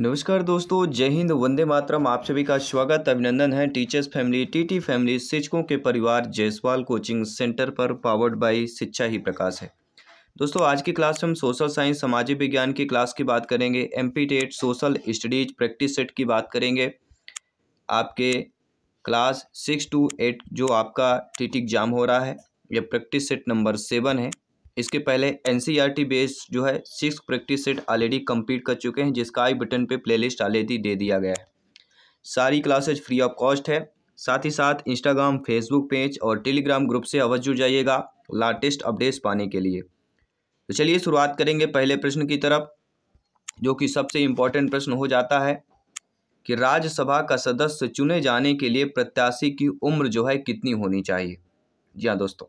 नमस्कार दोस्तों जय हिंद वंदे मातरम आप सभी का स्वागत अभिनंदन है टीचर्स फैमिली टीटी फैमिली शिक्षकों के परिवार जयसवाल कोचिंग सेंटर पर पावर्ड बाय शिक्षा ही प्रकाश है दोस्तों आज की क्लास में हम सोशल साइंस सामाजिक विज्ञान की क्लास की बात करेंगे M e social studies practice set की बात करेंगे आपके क्लास सिक्स टू एट जो आपका टी एग्जाम हो रहा है यह प्रैक्टिस सेट नंबर सेवन है इसके पहले एन सी बेस्ड जो है six practice set already complete कर चुके हैं जिसका आई बटन पे प्लेलिस्ट ऑलरेडी दे दिया गया है सारी क्लासेज फ्री ऑफ कॉस्ट है साथ ही साथ इंस्टाग्राम फेसबुक पेज और टेलीग्राम ग्रुप से अवश्य जुड़ जाइएगा लाटेस्ट अपडेट्स पाने के लिए तो चलिए शुरुआत करेंगे पहले प्रश्न की तरफ जो कि सबसे इम्पोर्टेंट प्रश्न हो जाता है कि राज्यसभा का सदस्य चुने जाने के लिए प्रत्याशी की उम्र जो है कितनी होनी चाहिए जी हाँ दोस्तों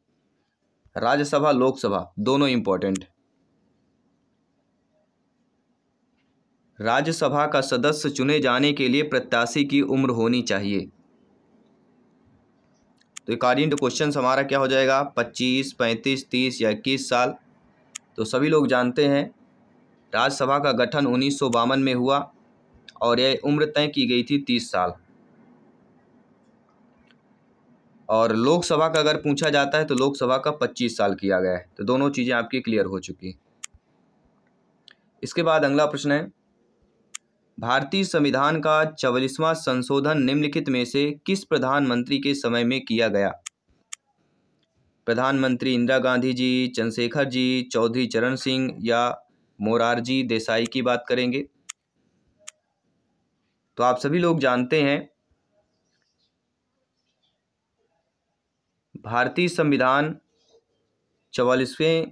राज्यसभा लोकसभा दोनों इम्पोर्टेंट राज्यसभा का सदस्य चुने जाने के लिए प्रत्याशी की उम्र होनी चाहिए तो अकॉर्डिंग टू क्वेश्चन हमारा क्या हो जाएगा पच्चीस पैंतीस तीस या इक्कीस साल तो सभी लोग जानते हैं राज्यसभा का गठन उन्नीस में हुआ और यह उम्र तय की गई थी तीस साल और लोकसभा का अगर पूछा जाता है तो लोकसभा का पच्चीस साल किया गया है तो दोनों चीज़ें आपकी क्लियर हो चुकी इसके बाद अगला प्रश्न है भारतीय संविधान का चवालीसवां संशोधन निम्नलिखित में से किस प्रधानमंत्री के समय में किया गया प्रधानमंत्री इंदिरा गांधी जी चंद्रशेखर जी चौधरी चरण सिंह या मोरारजी देसाई की बात करेंगे तो आप सभी लोग जानते हैं भारतीय संविधान चवालीसवें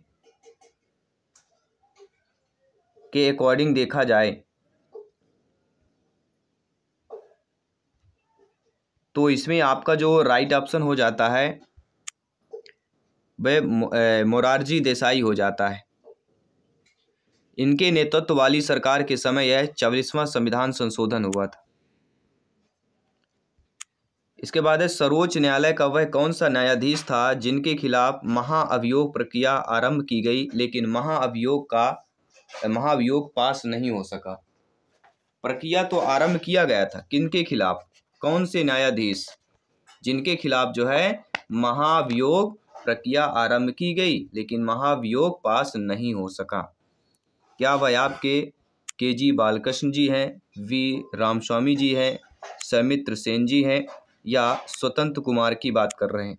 के अकॉर्डिंग देखा जाए तो इसमें आपका जो राइट ऑप्शन हो जाता है वह मोरारजी देसाई हो जाता है इनके नेतृत्व वाली सरकार के समय यह चवालीसवां संविधान संशोधन हुआ था इसके बाद है सर्वोच्च न्यायालय का वह कौन सा न्यायाधीश था जिनके खिलाफ महाअभियोग प्रक्रिया आरंभ की गई लेकिन महाअभियोग का महाअभियोग पास नहीं हो सका प्रक्रिया तो आरंभ किया गया था किनके खिलाफ कौन से न्यायाधीश जिनके खिलाफ जो है महाभियोग प्रक्रिया आरंभ की गई लेकिन महाभियोग पास नहीं हो सका क्या वह आपके के जी बालकृष्ण जी हैं वी रामस्वामी जी हैं समित्र सेन जी हैं या स्वतंत्र कुमार की बात कर रहे हैं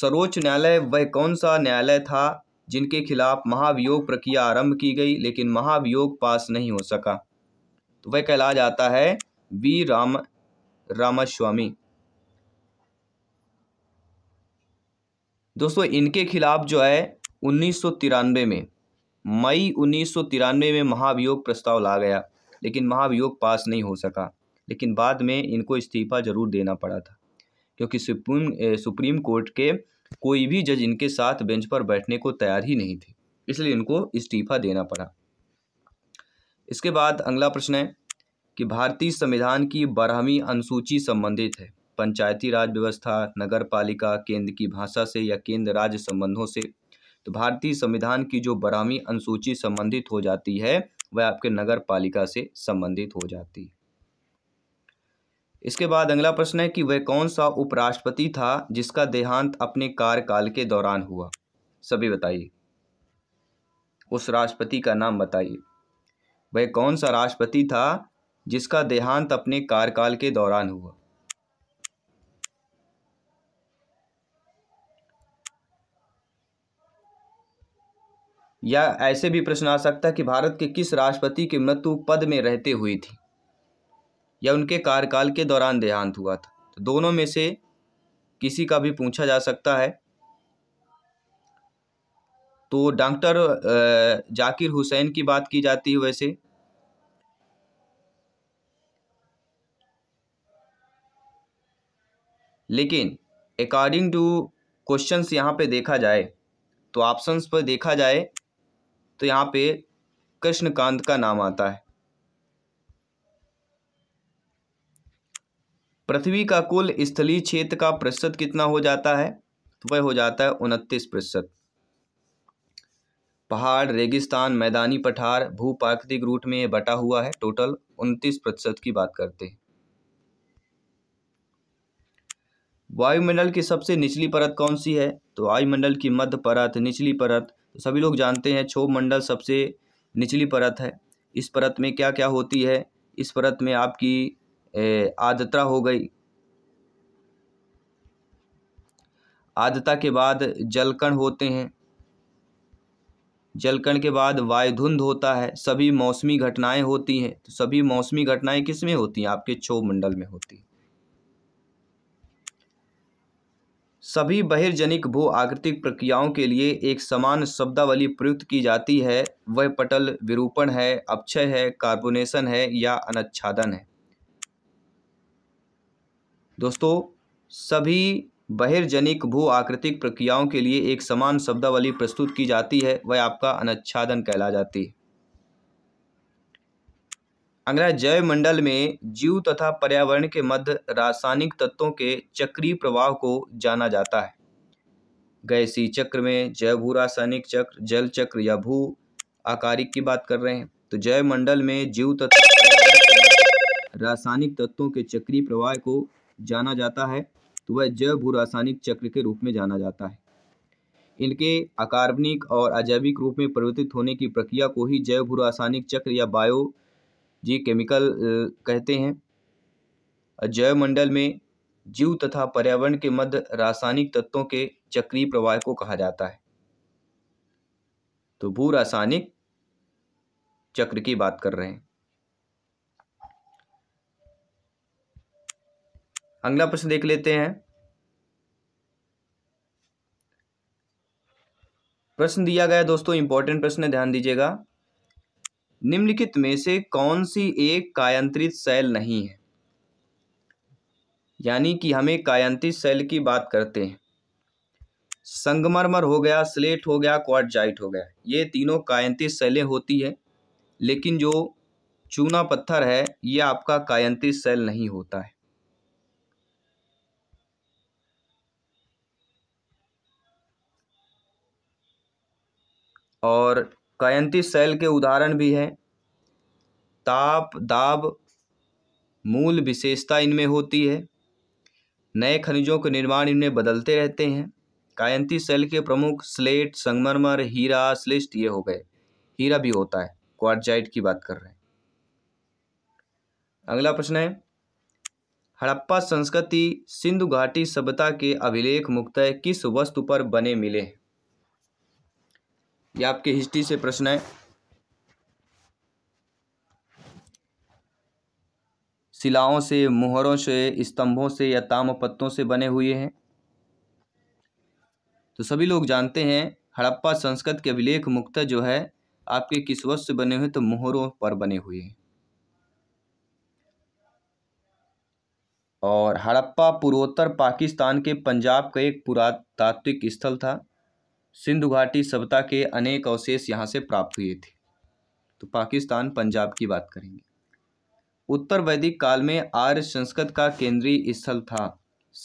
सर्वोच्च न्यायालय वह कौन सा न्यायालय था जिनके खिलाफ महाभियोग प्रक्रिया आरंभ की गई लेकिन महाभियोग पास नहीं हो सका तो वह कहला जाता है वी राम रामास्वामी दोस्तों इनके खिलाफ जो है उन्नीस में मई उन्नीस में महाभियोग प्रस्ताव ला गया लेकिन महाभियोग पास नहीं हो सका लेकिन बाद में इनको इस्तीफा ज़रूर देना पड़ा था क्योंकि सुप्रीम सुप्रीम कोर्ट के कोई भी जज इनके साथ बेंच पर बैठने को तैयार ही नहीं थे इसलिए इनको इस्तीफा देना पड़ा इसके बाद अगला प्रश्न है कि भारतीय संविधान की बारहवीं अनुसूची संबंधित है पंचायती राज व्यवस्था नगर पालिका केंद्र की भाषा से या केंद्र राज्य संबंधों से तो भारतीय संविधान की जो बारहवीं अनुसूची संबंधित हो जाती है वह आपके नगर पालिका से संबंधित हो जाती है इसके बाद अगला प्रश्न है कि वह कौन सा उपराष्ट्रपति था जिसका देहांत अपने कार्यकाल के दौरान हुआ सभी बताइए उस राष्ट्रपति का नाम बताइए वह कौन सा राष्ट्रपति था जिसका देहांत अपने कार्यकाल के दौरान हुआ या ऐसे भी प्रश्न आ सकता है कि भारत के किस राष्ट्रपति की मृत्यु पद में रहते हुई थी या उनके कार्यकाल के दौरान देहांत हुआ था तो दोनों में से किसी का भी पूछा जा सकता है तो डॉक्टर जाकिर हुसैन की बात की जाती है वैसे लेकिन अकॉर्डिंग टू क्वेश्चंस यहाँ पे देखा जाए तो ऑप्शंस पर देखा जाए तो यहाँ पे कृष्णकांत का नाम आता है पृथ्वी का कुल स्थलीय क्षेत्र का प्रतिशत कितना हो जाता है तो वह हो जाता है उनतीस प्रतिशत पहाड़ रेगिस्तान मैदानी पठार भू प्राकृतिक रूट में बटा हुआ है टोटल उनतीस प्रतिशत की बात करते हैं वायुमंडल की सबसे निचली परत कौन सी है तो वायुमंडल की मध्य परत निचली परत तो सभी लोग जानते हैं क्षोभ मंडल सबसे निचली परत है इस परत में क्या क्या होती है इस परत में आपकी आर्द्रता हो गई आद्रता के बाद जलकण होते हैं जलकण के बाद वायुधुंध होता है सभी मौसमी घटनाएं होती हैं तो सभी मौसमी घटनाएं किस में होती हैं आपके क्षोभ मंडल में होती हैं सभी बहिर्जनिक भू आकृतिक प्रक्रियाओं के लिए एक समान शब्दावली प्रयुक्त की जाती है वह पटल विरूपण है अपक्षय है कार्बोनेशन है या अनच्छादन है दोस्तों सभी बहिर्जनिक भू आकृतिक प्रक्रियाओं के लिए एक समान शब्दावली प्रस्तुत की जाती है वह आपका अनच्छादन कहला जाती है अंग्रेज जैव मंडल में जीव तथा पर्यावरण के मध्य रासायनिक तत्वों के चक्रीय प्रवाह को जाना जाता है गैसी चक्र में जैव भू रासायनिक चक्र जल चक्र या भू आकारिक की बात कर रहे हैं तो जैव मंडल में जीव तथा रासायनिक तत्वों के चक्रीय प्रवाह को जाना जाता है तो वह जैव भू रासायनिक चक्र के रूप में जाना जाता है इनके अकार्बनिक और अजैविक रूप में परिवर्तित होने की प्रक्रिया को ही जैव भू रासायनिक चक्र या बायो जी केमिकल कहते हैं जैव मंडल में जीव तथा पर्यावरण के मध्य रासायनिक तत्वों के चक्रीय प्रवाह को कहा जाता है तो भू रासायनिक चक्र की बात कर रहे हैं अगला प्रश्न देख लेते हैं प्रश्न दिया गया दोस्तों इंपॉर्टेंट प्रश्न ध्यान दीजिएगा निम्नलिखित में से कौन सी एक कायांतरित सेल नहीं है यानी कि हमें कायांतरित सेल की बात करते हैं संगमरमर हो गया स्लेट हो गया क्वार्टजाइट हो गया ये तीनों कायंती सेलें होती है लेकिन जो चूना पत्थर है ये आपका कायंती सेल नहीं होता है और कयंती शैल के उदाहरण भी हैं ताप दाब मूल विशेषता इनमें होती है नए खनिजों के निर्माण इनमें बदलते रहते हैं कायंती शैल के प्रमुख स्लेट संगमरमर हीरा स्लिस्ट ये हो गए हीरा भी होता है क्वार्टजाइट की बात कर रहे हैं अगला प्रश्न है हड़प्पा संस्कृति सिंधु घाटी सभ्यता के अभिलेख मुक्त किस वस्तु पर बने मिले हैं ये आपके हिस्ट्री से प्रश्न है शिलाओं से मोहरों से स्तंभों से या ताम पत्तों से बने हुए हैं तो सभी लोग जानते हैं हड़प्पा संस्कृत के अभिलेख मुक्त जो है आपके किस वस्त से बने हुए तो मोहरों पर बने हुए हैं और हड़प्पा पूर्वोत्तर पाकिस्तान के पंजाब का एक पुरातात्विक स्थल था सिंधु घाटी सभ्यता के अनेक अवशेष यहाँ से प्राप्त हुए थे तो पाकिस्तान पंजाब की बात करेंगे उत्तर वैदिक काल में आर्य संस्कृत का केंद्रीय स्थल था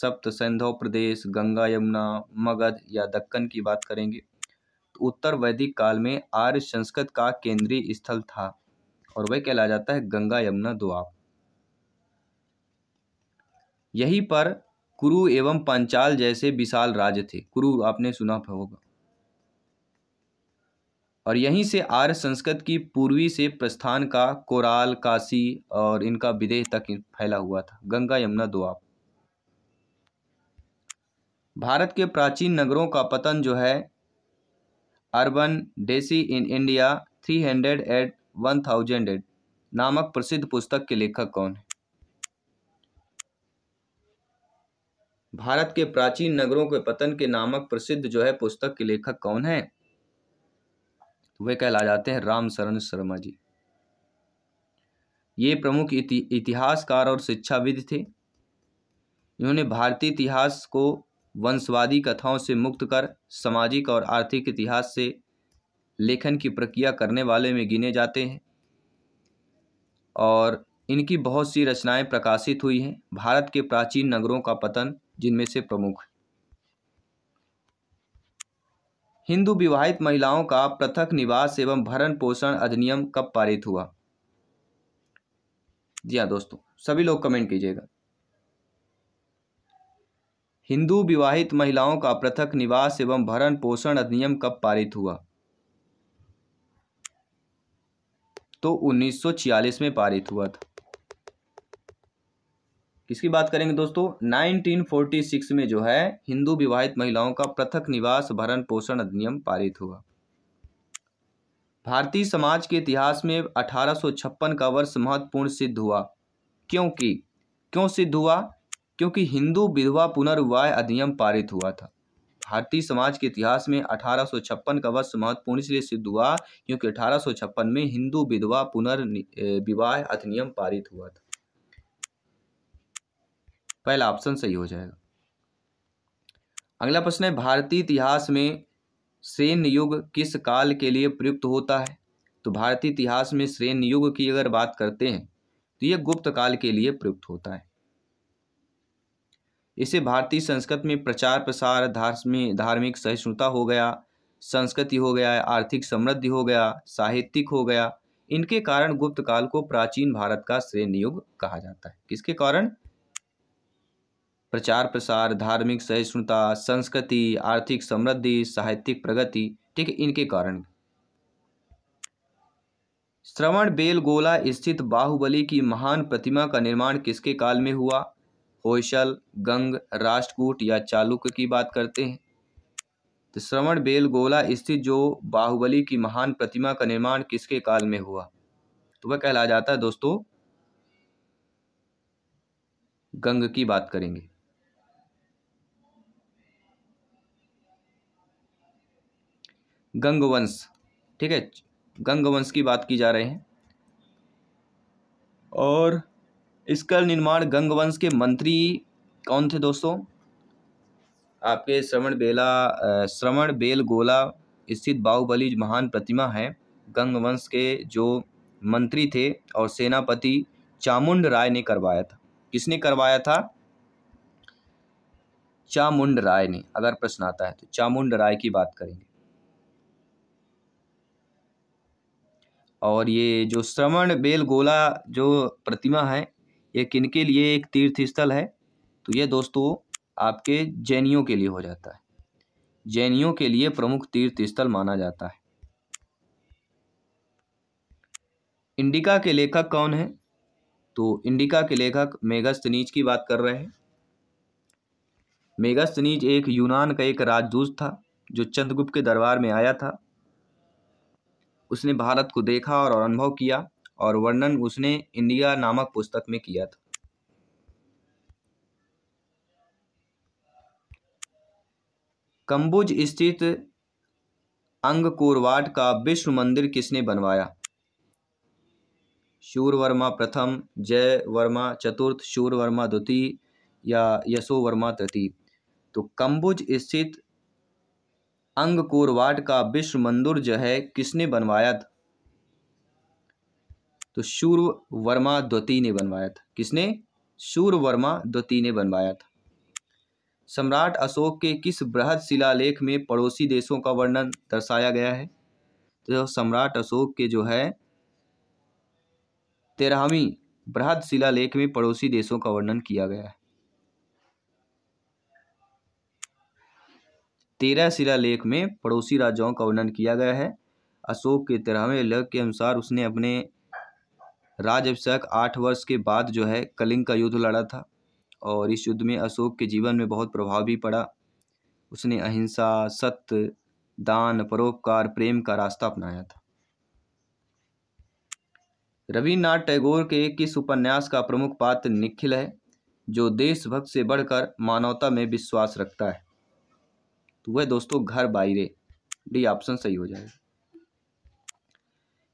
सप्त सैंधव प्रदेश गंगा यमुना मगध या दक्कन की बात करेंगे तो उत्तर वैदिक काल में आर्य संस्कृत का केंद्रीय स्थल था और वह कहला जाता है गंगा यमुना दुआब यही पर कुरु एवं पंचाल जैसे विशाल राज्य थे कुरु आपने सुना होगा और यहीं से आर्य संस्कृत की पूर्वी से प्रस्थान का कोराल काशी और इनका विदेश तक फैला हुआ था गंगा यमुना दोआब भारत के प्राचीन नगरों का पतन जो है urban decay in India three hundred eight one thousand eight नामक प्रसिद्ध पुस्तक के लेखक कौन है भारत के प्राचीन नगरों के पतन के नामक प्रसिद्ध जो है पुस्तक के लेखक कौन है वे कहला जाते हैं राम शरण शर्मा जी ये प्रमुख इति, इतिहासकार और शिक्षाविद थे इन्होंने भारतीय इतिहास को वंशवादी कथाओं से मुक्त कर सामाजिक और आर्थिक इतिहास से लेखन की प्रक्रिया करने वाले में गिने जाते हैं और इनकी बहुत सी रचनाएं प्रकाशित हुई हैं भारत के प्राचीन नगरों का पतन जिनमें से प्रमुख है हिंदू विवाहित महिलाओं का पृथक निवास एवं भरण पोषण अधिनियम कब पारित हुआ जी हाँ दोस्तों सभी लोग कमेंट कीजिएगा हिंदू विवाहित महिलाओं का पृथक निवास एवं भरण पोषण अधिनियम कब पारित हुआ तो 1946 में पारित हुआ था किसकी बात करेंगे दोस्तों 1946 में जो है हिंदू विवाहित महिलाओं का पृथक निवास भरण पोषण अधिनियम पारित हुआ भारतीय समाज के इतिहास में 1856 का वर्ष महत्वपूर्ण सिद्ध हुआ क्योंकि क्यों सिद्ध हुआ क्योंकि हिंदू विधवा पुनर्विवाह अधिनियम पारित हुआ था भारतीय समाज के इतिहास में 1856 का वर्ष महत्वपूर्ण इसलिए सिद्ध हुआ क्योंकि 1856 में हिंदू विधवा पुनर्विवाह अधिनियम पारित हुआ था पहला ऑप्शन सही हो जाएगा अगला प्रश्न है भारतीय इतिहास में श्रेण युग किस काल के लिए प्रयुक्त होता है तो भारतीय इतिहास में श्रेण युग की अगर बात करते हैं तो यह गुप्त काल के लिए प्रयुक्त होता है इसे भारतीय संस्कृत में प्रचार प्रसार धार्मिक धार्मिक सहिष्णुता हो गया संस्कृति हो गया आर्थिक समृद्धि हो गया साहित्यिक हो गया इनके कारण गुप्त काल को प्राचीन भारत का श्रेण युग कहा जाता है किसके कारण प्रचार प्रसार धार्मिक सहिष्णुता संस्कृति आर्थिक समृद्धि साहित्यिक प्रगति ठीक है इनके कारण श्रवण बेलगोला स्थित बाहुबली की महान प्रतिमा का निर्माण किसके काल में हुआ होशल गंग राष्ट्रकूट या चालुक्य की बात करते हैं तो श्रवण बेलगोला स्थित जो बाहुबली की महान प्रतिमा का निर्माण किसके काल में हुआ तो वह कहला जाता है दोस्तों गंग की बात करेंगे गंगवंश ठीक है गंगवंश की बात की जा रही है और इसका निर्माण गंगवंश के मंत्री कौन थे दोस्तों आपके श्रवण बेला श्रवण बेलगोला स्थित बाहुबली महान प्रतिमा है गंगवंश के जो मंत्री थे और सेनापति चामुंड राय ने करवाया था किसने करवाया था चामुंड राय ने अगर प्रश्न आता है तो चामुंड राय की बात करेंगे और ये जो श्रवण बेलगोला जो प्रतिमा है ये किन के लिए एक तीर्थ स्थल है तो ये दोस्तों आपके जैनियों के लिए हो जाता है जैनियों के लिए प्रमुख तीर्थ स्थल माना जाता है इंडिका के लेखक कौन है तो इंडिका के लेखक मेगास्तनीज की बात कर रहे हैं मेगास्तनीज एक यूनान का एक राजदूत था जो चंद्रगुप्त के दरबार में आया था उसने भारत को देखा और अनुभव किया और वर्णन उसने इंडिया नामक पुस्तक में किया था कंबुज स्थित अंग कोरवाट का विश्व मंदिर किसने बनवाया शूर वर्मा प्रथम जय वर्मा चतुर्थ वर्मा द्वितीय या यशो वर्मा तृतीय तो कंबुज स्थित अंगकोरवाट का विश्व मंदिर जो है किसने बनवाया था तो सूर्य वर्मा द्वती ने बनवाया था किसने सूर्य वर्मा द्वती ने बनवाया था सम्राट अशोक के किस बृहद शिलालेख में पड़ोसी देशों का वर्णन दर्शाया गया है तो सम्राट अशोक के जो है तेरहवीं बृहद शिलालेख में पड़ोसी देशों का वर्णन किया गया है तेरह शिला लेख में पड़ोसी राजाओं का वर्णन किया गया है अशोक के तेरहवें लेख के अनुसार उसने अपने राज अभिषेक आठ वर्ष के बाद जो है कलिंग का युद्ध लड़ा था और इस युद्ध में अशोक के जीवन में बहुत प्रभाव भी पड़ा उसने अहिंसा सत्य दान परोपकार प्रेम का रास्ता अपनाया था रविन्द्रनाथ टैगोर के किस उपन्यास का प्रमुख पात्र निखिल है जो देशभक्त से बढ़कर मानवता में विश्वास रखता है तो वह दोस्तों घर बाहरे डी ऑप्शन सही हो जाएगा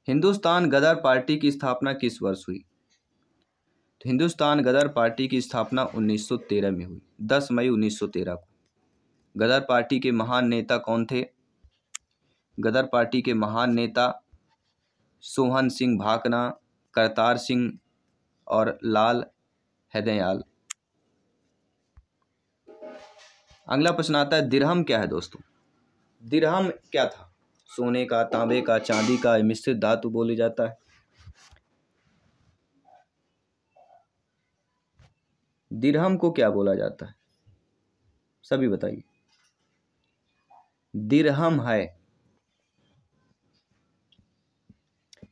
हिंदुस्तान गदर पार्टी की स्थापना किस वर्ष हुई तो हिंदुस्तान गदर पार्टी की स्थापना 1913 में हुई 10 मई 1913 को गदर पार्टी के महान नेता कौन थे गदर पार्टी के महान नेता सोहन सिंह भाकना करतार सिंह और लाल हैदयाल अगला प्रश्न आता है दिरहम क्या है दोस्तों दिरहम क्या था सोने का तांबे का चांदी का मिश्रित धातु बोले जाता है दिरहम को क्या बोला जाता है सभी बताइए दिरहम है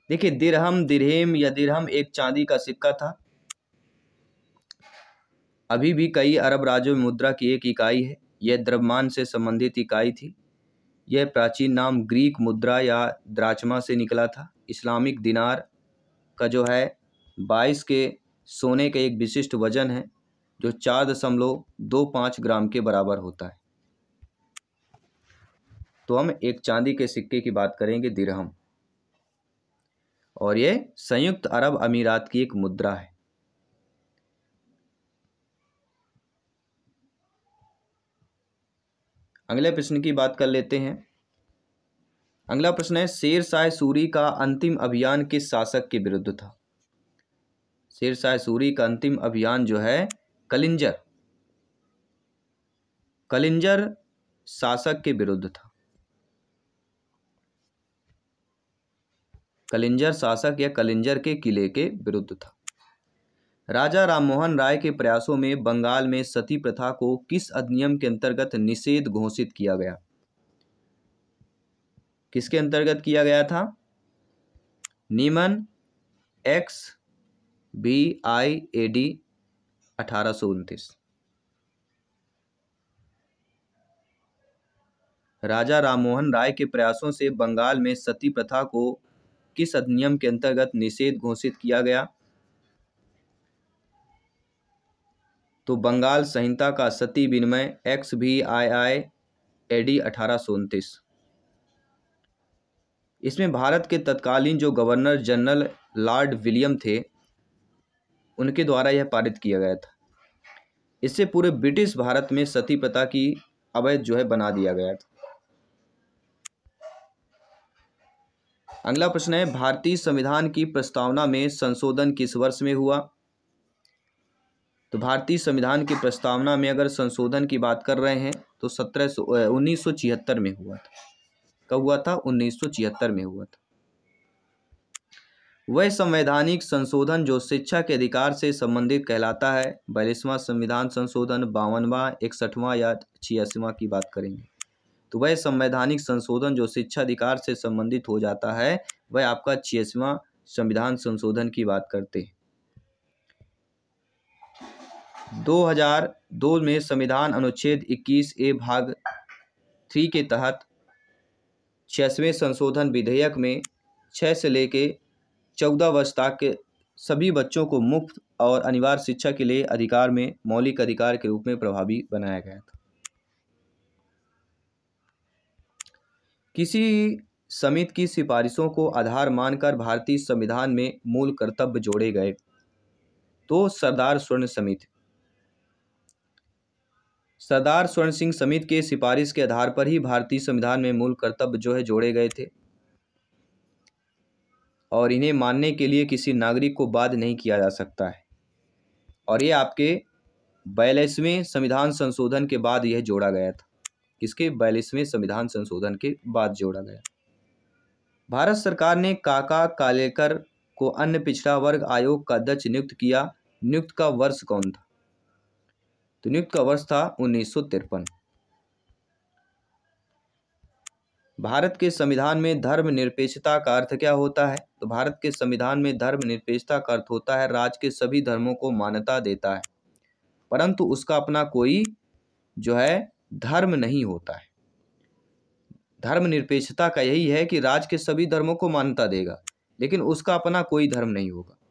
देखिए दिरहम दिरहेम या दिरहम एक चांदी का सिक्का था अभी भी कई अरब राज्यों में मुद्रा की एक इकाई है यह द्रव्यमान से संबंधित इकाई थी यह प्राचीन नाम ग्रीक मुद्रा या द्राचमा से निकला था इस्लामिक दिनार का जो है बाईस के सोने का एक विशिष्ट वजन है जो चार दशमलव दो पाँच ग्राम के बराबर होता है तो हम एक चांदी के सिक्के की बात करेंगे दिरहम और ये संयुक्त अरब अमीरात की एक मुद्रा है अगले प्रश्न की बात कर लेते हैं अगला प्रश्न है शेर शाह सूरी का अंतिम अभियान किस शासक के विरुद्ध था शेर शाह सूरी का अंतिम अभियान जो है कलिंजर कलिंजर शासक के विरुद्ध था कलिंजर शासक या कलिंजर के किले के विरुद्ध था राजा राममोहन राय के प्रयासों में बंगाल में सती प्रथा को किस अधिनियम के अंतर्गत निषेध घोषित किया गया किसके अंतर्गत किया गया था निमन X B I A D अठारह सौ उनतीस राजा राममोहन राय के प्रयासों से बंगाल में सती प्रथा को किस अधिनियम के अंतर्गत निषेध घोषित किया गया तो बंगाल संहिता का सती विनिमय एक्स भी आई आई ए डी अठारह सौ उनतीस इसमें भारत के तत्कालीन जो गवर्नर जनरल लॉर्ड विलियम थे उनके द्वारा यह पारित किया गया था इससे पूरे ब्रिटिश भारत में सती प्रथा की अवैध जो है बना दिया गया था अगला प्रश्न है भारतीय संविधान की प्रस्तावना में संशोधन किस वर्ष में हुआ तो भारतीय संविधान की प्रस्तावना में अगर संशोधन की बात कर रहे हैं तो सत्रह सौ उन्नीस सौ छिहत्तर में हुआ था कब हुआ था उन्नीस सौ छिहत्तर में हुआ था वह संवैधानिक संशोधन जो शिक्षा के अधिकार से संबंधित कहलाता है बयालीसवां संविधान संशोधन बावनवा इकसठवां या छियासवां की बात करेंगे तो वह संवैधानिक संशोधन जो शिक्षा अधिकार से संबंधित हो जाता है वह आपका छियासीवा संविधान संशोधन की बात करते हैं 2002 में संविधान अनुच्छेद 21 ए भाग थ्री के तहत छियासवें संशोधन विधेयक में छः से लेके चौदह वर्ष तक के सभी बच्चों को मुफ्त और अनिवार्य शिक्षा के लिए अधिकार में मौलिक अधिकार के रूप में प्रभावी बनाया गया था किसी समिति की सिफारिशों को आधार मानकर भारतीय संविधान में मूल कर्तव्य जोड़े गए तो सरदार स्वर्ण समिति सरदार स्वर्ण सिंह समिति के सिफारिश के आधार पर ही भारतीय संविधान में मूल कर्तव्य जो है जोड़े गए थे और इन्हें मानने के लिए किसी नागरिक को बाध नहीं किया जा सकता है और ये आपके बयालीसवें संविधान संशोधन के बाद यह जोड़ा गया था इसके बयालीसवें संविधान संशोधन के बाद जोड़ा गया भारत सरकार ने काका कालेकर को अन्य पिछड़ा वर्ग आयोग का अध्यक्ष नियुक्त किया नियुक्त का वर्ष कौन था तो नियुक्त का वर्ष था उन्नीस भारत के संविधान में धर्मनिरपेक्षता का अर्थ क्या होता है तो भारत के संविधान में धर्मनिरपेक्षता का अर्थ होता है राज्य के सभी धर्मों को मान्यता देता है परंतु उसका अपना कोई जो है धर्म नहीं होता है धर्मनिरपेक्षता का यही है कि राज्य के सभी धर्मों को मान्यता देगा लेकिन उसका अपना कोई धर्म नहीं होगा